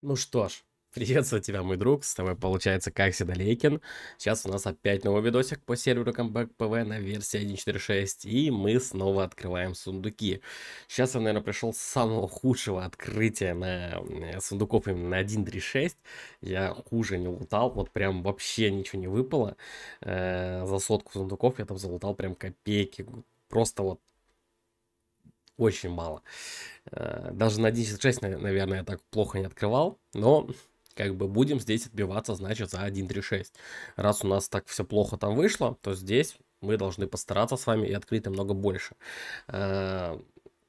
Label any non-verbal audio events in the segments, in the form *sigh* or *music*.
Ну что ж, приветствую тебя, мой друг, с тобой получается как всегда Лейкин. Сейчас у нас опять новый видосик по серверу Comeback PV на версии 1.4.6, и мы снова открываем сундуки. Сейчас я, наверное, пришел с самого худшего открытия на э, сундуков именно на 1.3.6. Я хуже не лутал, вот прям вообще ничего не выпало. Э, за сотку сундуков я там залутал прям копейки, просто вот очень мало. Э, даже на 10.6, наверное, я так плохо не открывал, но как бы будем здесь отбиваться, значит, за 1.3.6. Раз у нас так все плохо там вышло, то здесь мы должны постараться с вами и открыть намного больше. Э,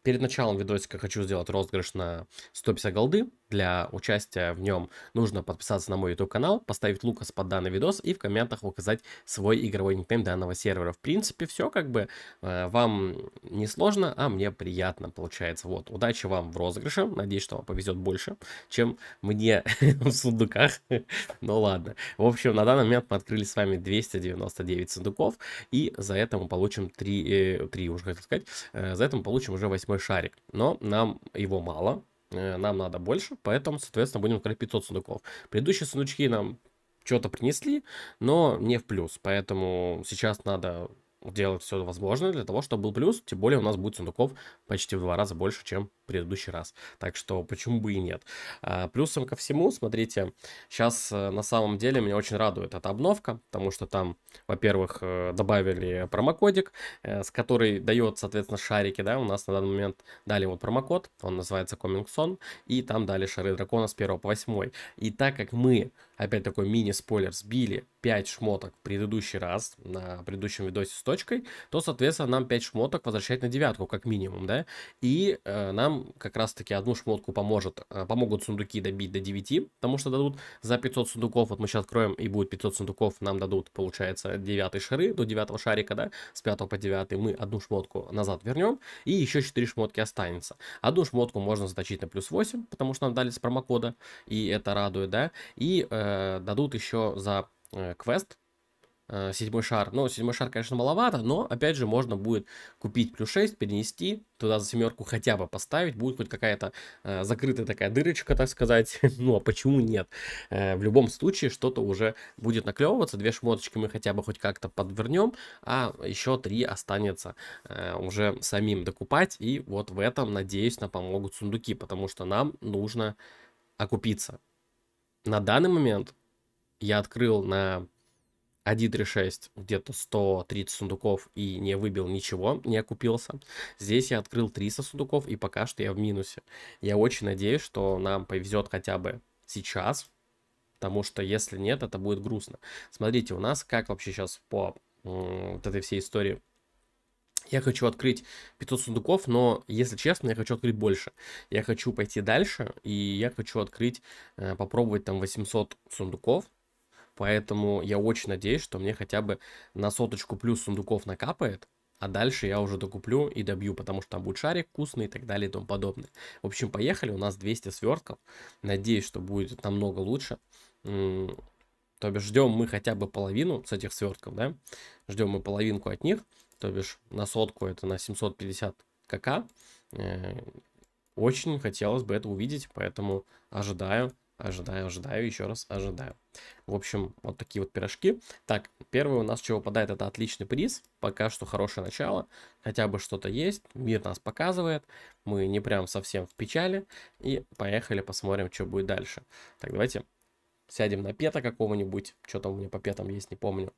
перед началом видосика хочу сделать розыгрыш на 150 голды. Для участия в нем нужно подписаться на мой YouTube канал, поставить лукас под данный видос и в комментах указать свой игровой никнейм данного сервера. В принципе, все как бы э, вам не сложно, а мне приятно получается. Вот, удачи вам в розыгрыше. Надеюсь, что вам повезет больше, чем мне *laughs* в сундуках. *laughs* ну ладно. В общем, на данный момент мы открыли с вами 299 сундуков. И за это мы получим 3, э, 3 уже хотел сказать, э, за это мы получим уже восьмой шарик. Но нам его мало, Э, нам надо больше, поэтому, соответственно, будем открыть 500 сундуков. Предыдущие сундучки нам что-то принесли, но не в плюс, поэтому сейчас надо делать все возможное для того, чтобы был плюс. Тем более у нас будет сундуков почти в два раза больше, чем в предыдущий раз. Так что почему бы и нет. А, плюсом ко всему, смотрите, сейчас э, на самом деле меня очень радует эта обновка, потому что там, во-первых, э, добавили промокодик, э, с который дает, соответственно, шарики, да, у нас на данный момент дали вот промокод, он называется Coming Son, и там дали шары дракона с 1 по 8. И так как мы опять такой мини-спойлер, сбили 5 шмоток в предыдущий раз, на предыдущем видосе с точкой, то, соответственно, нам 5 шмоток возвращать на девятку, как минимум, да, и э, нам как раз-таки одну шмотку поможет, э, помогут сундуки добить до 9, потому что дадут за 500 сундуков, вот мы сейчас откроем, и будет 500 сундуков, нам дадут, получается, 9 шары, до 9 шарика, да, с 5 по 9 мы одну шмотку назад вернем, и еще 4 шмотки останется. Одну шмотку можно заточить на плюс 8, потому что нам дали с промокода, и это радует, да, и... Э, Э, дадут еще за э, квест э, седьмой шар. Ну, седьмой шар, конечно, маловато, но, опять же, можно будет купить плюс 6, перенести, туда за семерку хотя бы поставить, будет хоть какая-то э, закрытая такая дырочка, так сказать. *laughs* ну, а почему нет? Э, в любом случае, что-то уже будет наклевываться, две шмоточки мы хотя бы хоть как-то подвернем, а еще три останется э, уже самим докупать, и вот в этом, надеюсь, нам помогут сундуки, потому что нам нужно окупиться. На данный момент я открыл на 1.3.6 где-то 130 сундуков и не выбил ничего, не окупился. Здесь я открыл 300 сундуков и пока что я в минусе. Я очень надеюсь, что нам повезет хотя бы сейчас, потому что если нет, это будет грустно. Смотрите, у нас как вообще сейчас по вот этой всей истории я хочу открыть 500 сундуков, но, если честно, я хочу открыть больше. Я хочу пойти дальше, и я хочу открыть, э, попробовать там 800 сундуков. Поэтому я очень надеюсь, что мне хотя бы на соточку плюс сундуков накапает. А дальше я уже докуплю и добью, потому что там будет шарик вкусный и так далее и тому подобное. В общем, поехали, у нас 200 свертков. Надеюсь, что будет намного лучше. То бишь ждем мы хотя бы половину с этих свертков, да? Ждем мы половинку от них то бишь на сотку это на 750 кк. Э, очень хотелось бы это увидеть, поэтому ожидаю, ожидаю, ожидаю, еще раз ожидаю. В общем, вот такие вот пирожки. Так, первый у нас, что выпадает, это отличный приз. Пока что хорошее начало. Хотя бы что-то есть. Мир нас показывает. Мы не прям совсем в печали. И поехали посмотрим, что будет дальше. Так, давайте сядем на пета какого-нибудь. Что там у меня по петам есть, не помню.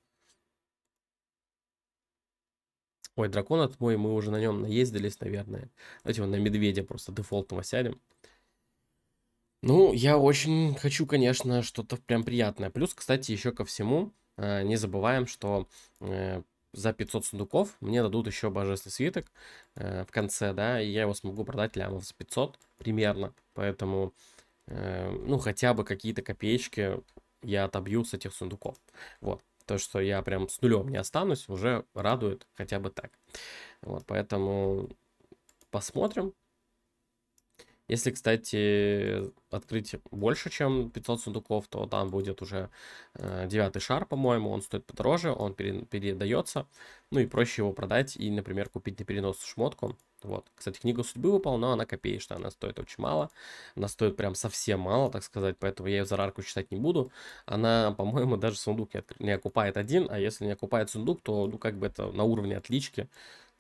Ой, дракон от мой, мы уже на нем наездились, наверное. Давайте его на медведя просто дефолтного сядем. Ну, я очень хочу, конечно, что-то прям приятное. Плюс, кстати, еще ко всему, э, не забываем, что э, за 500 сундуков мне дадут еще божественный свиток э, в конце, да, и я его смогу продать лямов за 500 примерно. Поэтому, ну, хотя бы какие-то копеечки я отобью с этих сундуков. Вот. То, что я прям с нулем не останусь, уже радует хотя бы так. Вот, поэтому посмотрим. Если, кстати, открыть больше, чем 500 сундуков, то там будет уже э, девятый шар, по-моему. Он стоит подороже, он передается. Ну и проще его продать и, например, купить на перенос шмотку. Вот. Кстати, книга судьбы выпала, но она копеечная, она стоит очень мало. Она стоит прям совсем мало, так сказать, поэтому я ее за рарку читать не буду. Она, по-моему, даже сундук не, откр... не окупает один, а если не окупает сундук, то, ну, как бы это на уровне отлички,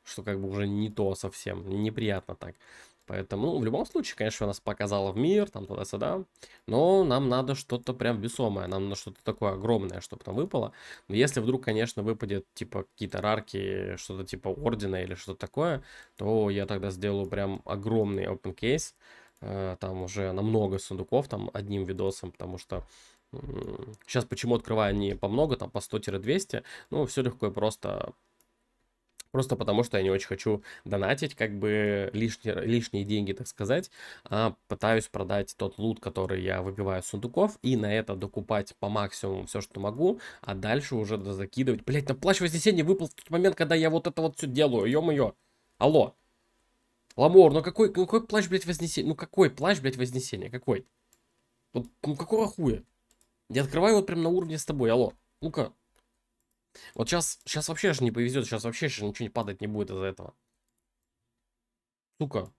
что как бы уже не то совсем, неприятно так. Поэтому, ну, в любом случае, конечно, нас показала в мир, там, туда-сюда. Но нам надо что-то прям весомое. Нам надо что-то такое огромное, чтобы там выпало. Но если вдруг, конечно, выпадет, типа, какие-то рарки, что-то типа ордена или что-то такое, то я тогда сделаю прям огромный open case. Э, там уже на много сундуков, там, одним видосом, потому что сейчас почему открываю не по много, там по 100-200, ну, все легко и просто Просто потому, что я не очень хочу донатить, как бы лишние, лишние деньги, так сказать. А пытаюсь продать тот лут, который я выбиваю с сундуков, и на это докупать по максимуму все, что могу, а дальше уже закидывать. Блять, на плащ вознесения выпал в тот момент, когда я вот это вот все делаю, ё-моё. Алло. Ламор, ну какой, ну какой плащ, блядь, вознесение? Ну какой плащ, блядь, вознесение? Какой? Вот, ну какого хуя? Я открываю вот прям на уровне с тобой, алло. Ну-ка, вот сейчас, сейчас вообще же не повезет, сейчас вообще же ничего не падать не будет из-за этого. Сука.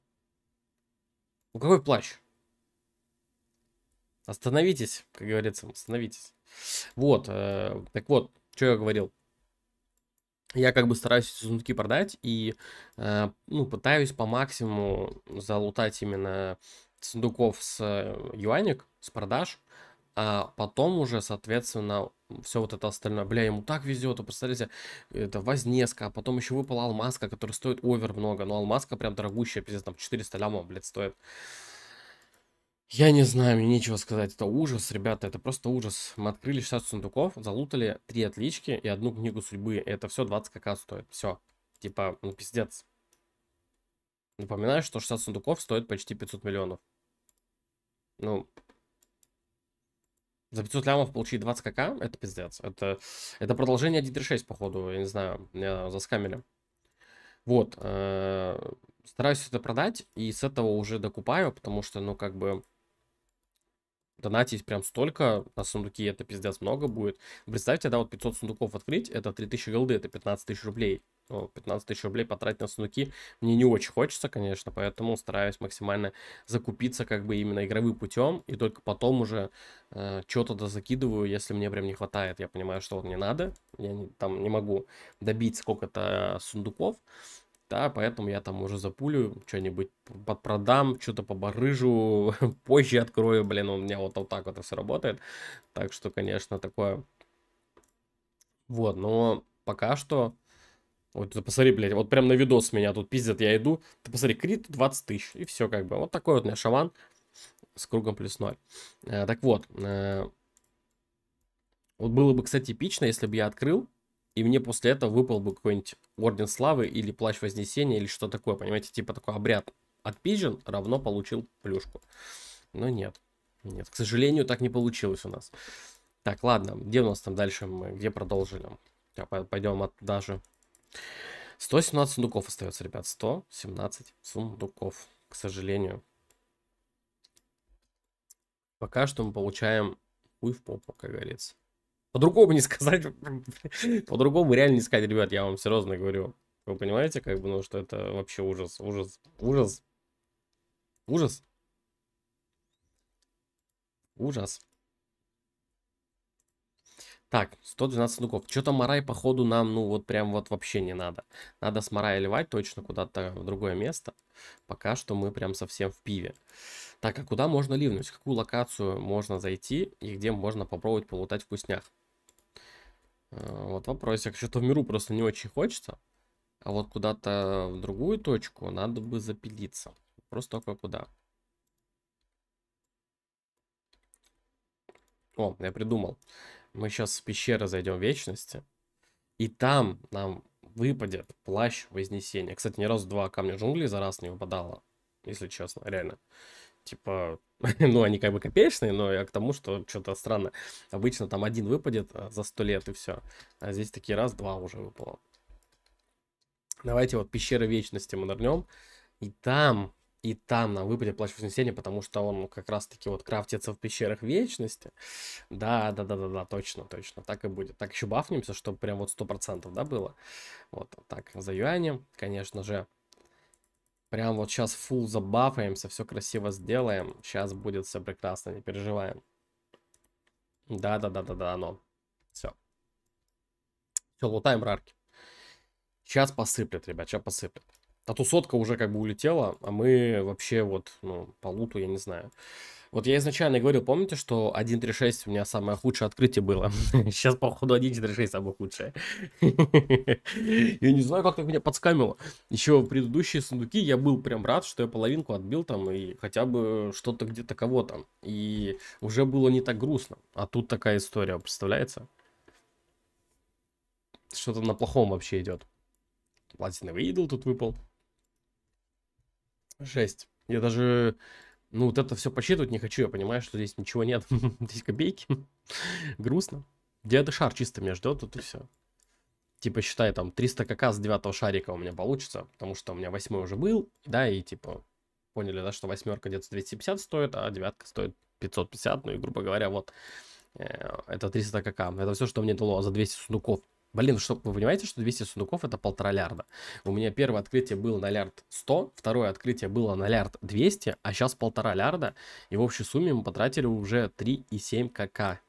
Ну какой плащ? Остановитесь, как говорится, остановитесь. Вот, э, так вот, что я говорил. Я как бы стараюсь сундуки продать и, э, ну, пытаюсь по максимуму залутать именно сундуков с э, юаник с продаж, а потом уже, соответственно, все вот это остальное. Бля, ему так везет, а представляете, это Вознеска, а потом еще выпала Алмазка, который стоит овер много, но Алмазка прям дорогущая, пиздец, там 400 лямов, блядь, стоит. Я не знаю, мне нечего сказать, это ужас, ребята, это просто ужас. Мы открыли 60 сундуков, залутали 3 отлички и одну книгу судьбы, и это все 20 кк стоит, все. Типа, ну пиздец. Напоминаю, что 60 сундуков стоит почти 500 миллионов. Ну, за 500 лямов получить 20 кк, это пиздец. Это, это продолжение 1.3.6, походу, я не знаю, меня э, заскамили. Вот, э, стараюсь это продать, и с этого уже докупаю, потому что, ну, как бы, донатить прям столько на сундуки, это пиздец много будет. Представьте, да, вот 500 сундуков открыть, это 3000 голды, это 15 тысяч рублей. 15 тысяч рублей потратить на сундуки мне не очень хочется, конечно, поэтому стараюсь максимально закупиться как бы именно игровым путем, и только потом уже э, что-то дозакидываю, если мне прям не хватает, я понимаю, что вот мне надо, я не, там не могу добить сколько-то э, сундуков, да, поэтому я там уже запулю что-нибудь, подпродам, что-то побарыжу, *laughs* позже открою, блин, у меня вот, вот так вот все работает. Так что, конечно, такое. Вот, но пока что... Вот, ты посмотри, блядь, вот прям на видос меня тут пиздят, я иду. Ты посмотри, крит 20 тысяч, и все как бы. Вот такой вот у меня шаман с кругом плюс 0. Э, так вот, э, вот было бы, кстати, эпично, если бы я открыл и мне после этого выпал бы какой-нибудь Орден Славы или Плащ Вознесения или что такое, понимаете, типа такой обряд отпизжен, равно получил плюшку. Но нет, нет, к сожалению, так не получилось у нас. Так, ладно, где у нас там дальше мы, где продолжили? Пойдем от даже. 117 сундуков остается, ребят, 117 сундуков, к сожалению. Пока что мы получаем хуй в попу, как говорится. По-другому не сказать. *laughs* По-другому реально не сказать, ребят, я вам серьезно говорю. Вы понимаете, как бы, ну, что это вообще ужас, ужас, ужас. Ужас. Ужас. Так, 112 сундуков. Что-то Марай, походу, нам, ну, вот прям вот вообще не надо. Надо с Марая ливать точно куда-то в другое место. Пока что мы прям совсем в пиве. Так, а куда можно ливнуть? В какую локацию можно зайти и где можно попробовать полутать вкуснях? Э, вот вопросик. Что-то в миру просто не очень хочется. А вот куда-то в другую точку надо бы запилиться. Просто только куда. О, я придумал. Мы сейчас в пещеры зайдем в вечности. И там нам выпадет плащ Вознесения. Кстати, ни разу два камня джунглей за раз не выпадало. Если честно, реально. Типа, *laughs* ну, они как бы копеечные, но я к тому, что что-то странно. Обычно там один выпадет а, за 100 лет и все. А здесь такие раз, два уже выпало. Давайте вот пещеры вечности мы нырнем. И там, и там нам выпадет плащ вознесения, потому что он как раз-таки вот крафтится в пещерах вечности. Да, да, да, да, да, точно, точно. Так и будет. Так еще бафнемся, чтобы прям вот 100% да, было. Вот так, за юанем, конечно же. Прям вот сейчас фул забафаемся, все красиво сделаем. Сейчас будет все прекрасно, не переживаем. Да-да-да-да-да, оно. Все. Все, лутаем рарки. Сейчас посыплет, ребят, сейчас посыплет. А то сотка уже как бы улетела, а мы вообще вот, ну, по луту, я не знаю. Вот я изначально говорил, помните, что 1.3.6 у меня самое худшее открытие было? *laughs* Сейчас, походу, 1.4.6 самое худшее. *laughs* Я не знаю, как так меня подскамило. Еще в предыдущие сундуки я был прям рад, что я половинку отбил там и хотя бы что-то где-то кого-то. И уже было не так грустно. А тут такая история, представляется? Что-то на плохом вообще идет. Платиновый идол тут выпал. Жесть. Я даже ну, вот это все подсчитывать не хочу. Я понимаю, что здесь ничего нет. *laughs* здесь копейки. *laughs* Грустно. Деда шар чисто меня ждет тут и все. Типа, считай, там 300 кк с девятого шарика у меня получится. Потому что у меня восьмой уже был. Да, и типа, поняли, да, что восьмерка где-то 250 стоит, а девятка стоит 550. Ну и, грубо говоря, вот э, это 300 кк. Это все, что мне дало за 200 сундуков. Блин, что, вы понимаете, что 200 сундуков это полтора лярда. У меня первое открытие было на лярд 100, второе открытие было на лярд 200, а сейчас полтора лярда. И в общей сумме мы потратили уже 3,7 кк.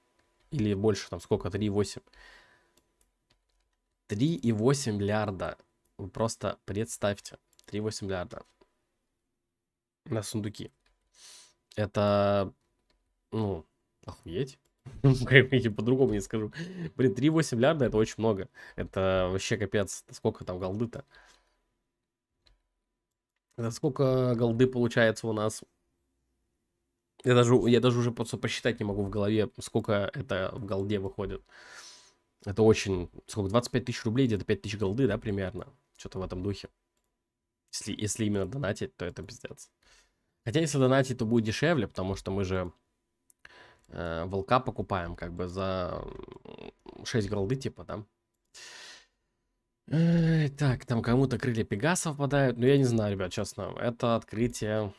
Или больше, там сколько, 3,8. 3,8 лярда. Вы просто представьте. 3,8 лярда На сундуки. Это... Ну, охуеть. *laughs* по-другому не скажу. Блин, 3,8 лярда это очень много. Это вообще капец. Сколько там голды-то? сколько голды получается у нас? Я даже, я даже уже просто посчитать не могу в голове, сколько это в голде выходит. Это очень... Сколько? 25 тысяч рублей, где-то 5 тысяч голды, да, примерно? Что-то в этом духе. Если, если именно донатить, то это пиздец. Хотя если донатить, то будет дешевле, потому что мы же э, волка покупаем, как бы за 6 голды, типа, там. Э, так, там кому-то крылья Пегаса впадают. Ну, я не знаю, ребят, честно. Это открытие...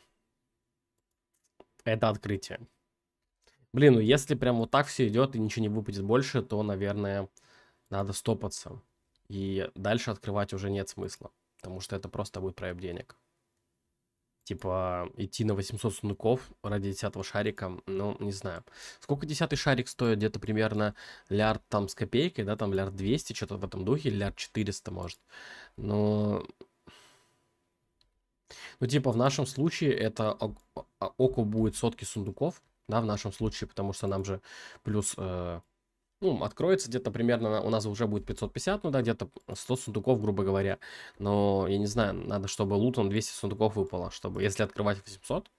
Это открытие. Блин, ну если прям вот так все идет и ничего не выпадет больше, то, наверное, надо стопаться. И дальше открывать уже нет смысла, потому что это просто будет проеб денег. Типа, идти на 800 сундуков ради 10 шарика, ну, не знаю. Сколько 10 шарик стоит? Где-то примерно лярд там с копейкой, да, там лярд 200, что-то в этом духе, лярд 400, может. Но... Ну, типа, в нашем случае это а, око будет сотки сундуков, да, в нашем случае, потому что нам же плюс... Э ну, откроется где-то примерно, у нас уже будет 550, ну да, где-то 100 сундуков, грубо говоря. Но, я не знаю, надо, чтобы лут лутом 200 сундуков выпало, чтобы, если открывать 800,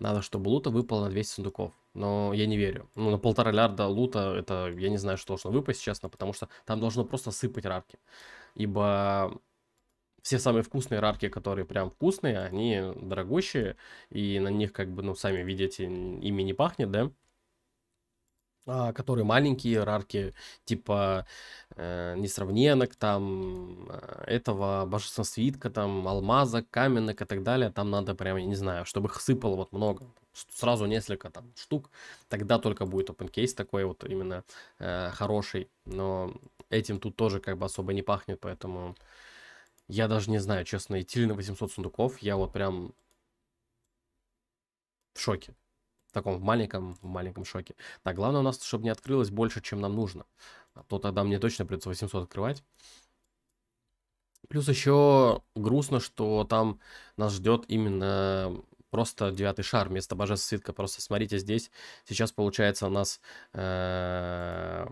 надо, чтобы лута выпало на 200 сундуков. Но я не верю. Ну, на полтора лярда лута, это, я не знаю, что должно выпасть, честно, потому что там должно просто сыпать рарки. Ибо все самые вкусные рарки, которые прям вкусные, они дорогущие, и на них как бы, ну, сами видите, ими не пахнет, да? А, которые маленькие рарки, типа э, несравненок, там а, этого божества свитка, там алмаза, каменных и так далее. Там надо прям, я не знаю, чтобы их сыпало вот много, сразу несколько там штук. Тогда только будет open case такой вот именно э, хороший. Но этим тут тоже как бы особо не пахнет, поэтому я даже не знаю, честно, идти ли на 800 сундуков. Я вот прям в шоке в таком в маленьком, в маленьком шоке. Так, главное у нас, чтобы не открылось больше, чем нам нужно. А то тогда мне точно придется 800 открывать. Плюс еще грустно, что там нас ждет именно просто девятый шар вместо божественного свитка. Просто смотрите здесь. Сейчас получается у нас э,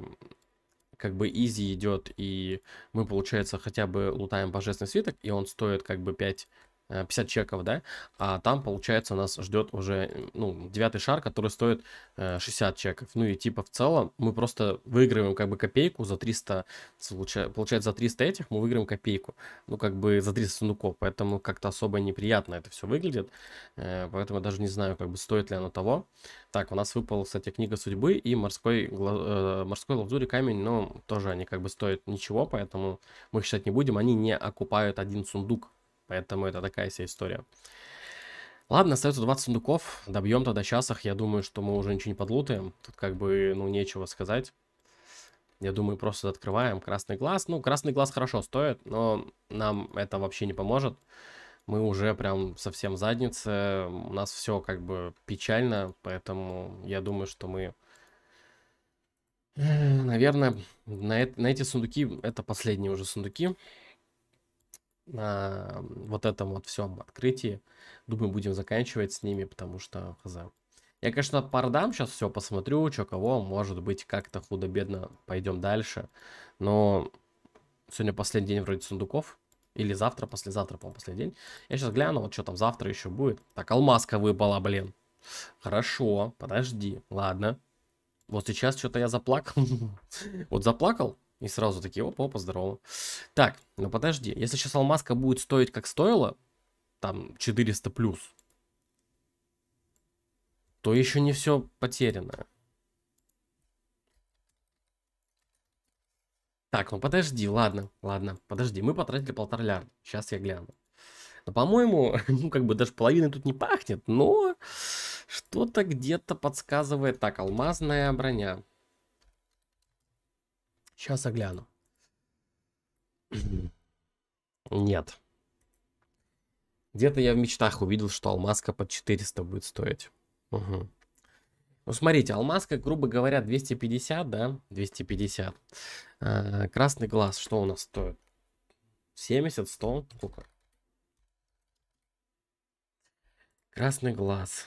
как бы изи идет, и мы, получается, хотя бы лутаем божественный свиток, и он стоит как бы 5 50 э, чеков, да, а там, получается, нас ждет уже, э, ну, девятый шар, который стоит 60 э, чеков. Ну и типа в целом мы просто выигрываем как бы копейку за 300, получается, за 300 этих мы выиграем копейку, ну, как бы за 300 сундуков, поэтому как-то особо неприятно это все выглядит, поэтому я даже не знаю, как бы стоит ли оно того. Так, у нас выпала, кстати, книга судьбы и морской, э, морской лавзури камень, но тоже они как бы стоят ничего, поэтому мы их считать не будем, они не окупают один сундук, Поэтому это такая вся история. Ладно, остается 20 сундуков. Добьем тогда часах. Я думаю, что мы уже ничего не подлутаем. Тут как бы, ну, нечего сказать. Я думаю, просто открываем красный глаз. Ну, красный глаз хорошо стоит, но нам это вообще не поможет. Мы уже прям совсем в заднице. У нас все как бы печально, поэтому я думаю, что мы... Э, наверное, на, э на эти сундуки, это последние уже сундуки на вот этом вот всем открытии. Думаю, будем заканчивать с ними, потому что хз. Я, конечно, пардам сейчас все, посмотрю, что кого, может быть, как-то худо-бедно пойдем дальше. Но сегодня последний день вроде сундуков. Или завтра, послезавтра, по-моему, последний день. Я сейчас гляну, вот что там завтра еще будет. Так, алмазка выпала, блин. Хорошо, подожди, ладно. Вот сейчас что-то я заплакал. *laughs* Вот заплакал, и сразу такие, опа, опа, здорово. Так, ну подожди, если сейчас алмазка будет стоить как стоила, там 400 плюс, то еще не все потеряно. Так, ну подожди, ладно, ладно, подожди, мы потратили полтора лярда, сейчас я гляну. Но, ну, по-моему, *laughs* ну, как бы даже половины тут не пахнет, но что-то где-то подсказывает. Так, алмазная броня. Сейчас огляну. Нет. Где-то я в мечтах увидел, что алмазка под 400 будет стоить. Угу. Ну, смотрите, алмазка, грубо говоря, 250, да? 250. А, красный глаз, что у нас стоит? 70, 100? Сколько? Красный глаз.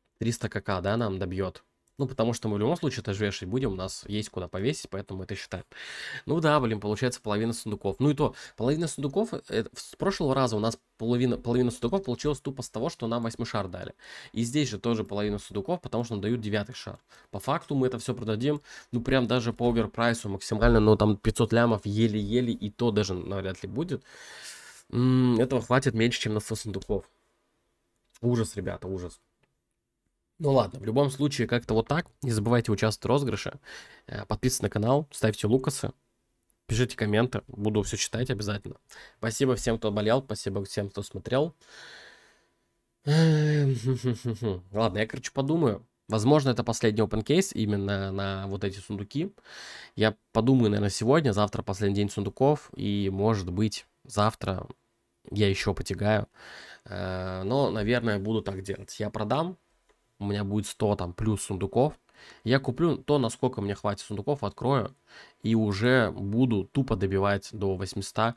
300 кк, да, нам добьет. Ну, потому что мы в любом случае это же вешать будем, у нас есть куда повесить, поэтому мы это считаем. Ну да, блин, получается половина сундуков. Ну и то, половина сундуков, это, с прошлого раза у нас половина, половина сундуков получилась тупо с того, что нам восьмой шар дали. И здесь же тоже половина сундуков, потому что нам дают девятый шар. По факту мы это все продадим, ну прям даже по оверпрайсу максимально, но ну, там 500 лямов еле-еле, и то даже навряд ли будет. М -м, этого хватит меньше, чем на 100 сундуков. Ужас, ребята, ужас. Ну ладно, в любом случае, как-то вот так. Не забывайте участвовать в розыгрыше. Э, подписывайтесь на канал, ставьте лукасы, пишите комменты. Буду все читать обязательно. Спасибо всем, кто болел, спасибо всем, кто смотрел. *laughs* Ладно, я, короче, подумаю. Возможно, это последний open case именно на вот эти сундуки. Я подумаю, наверное, сегодня, завтра последний день сундуков, и, может быть, завтра я еще потягаю. Э, но, наверное, буду так делать. Я продам, у меня будет 100 там плюс сундуков, я куплю то, насколько мне хватит сундуков, открою, и уже буду тупо добивать до 800,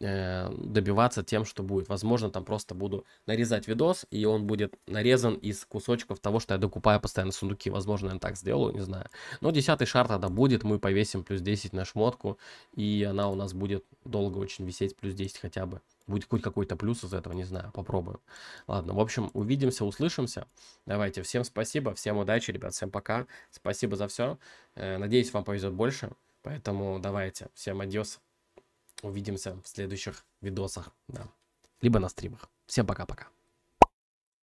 э, добиваться тем, что будет. Возможно, там просто буду нарезать видос, и он будет нарезан из кусочков того, что я докупаю постоянно сундуки. Возможно, я так сделаю, не знаю. Но 10 шар тогда будет, мы повесим плюс 10 на шмотку, и она у нас будет долго очень висеть, плюс 10 хотя бы. Будет хоть какой-то плюс из этого, не знаю, попробуем. Ладно, в общем, увидимся, услышимся. Давайте, всем спасибо, всем удачи, ребят, всем пока. Спасибо за все. Э, надеюсь, вам повезет больше. Поэтому давайте, всем адьос. Увидимся в следующих видосах, да. Либо на стримах. Всем пока-пока.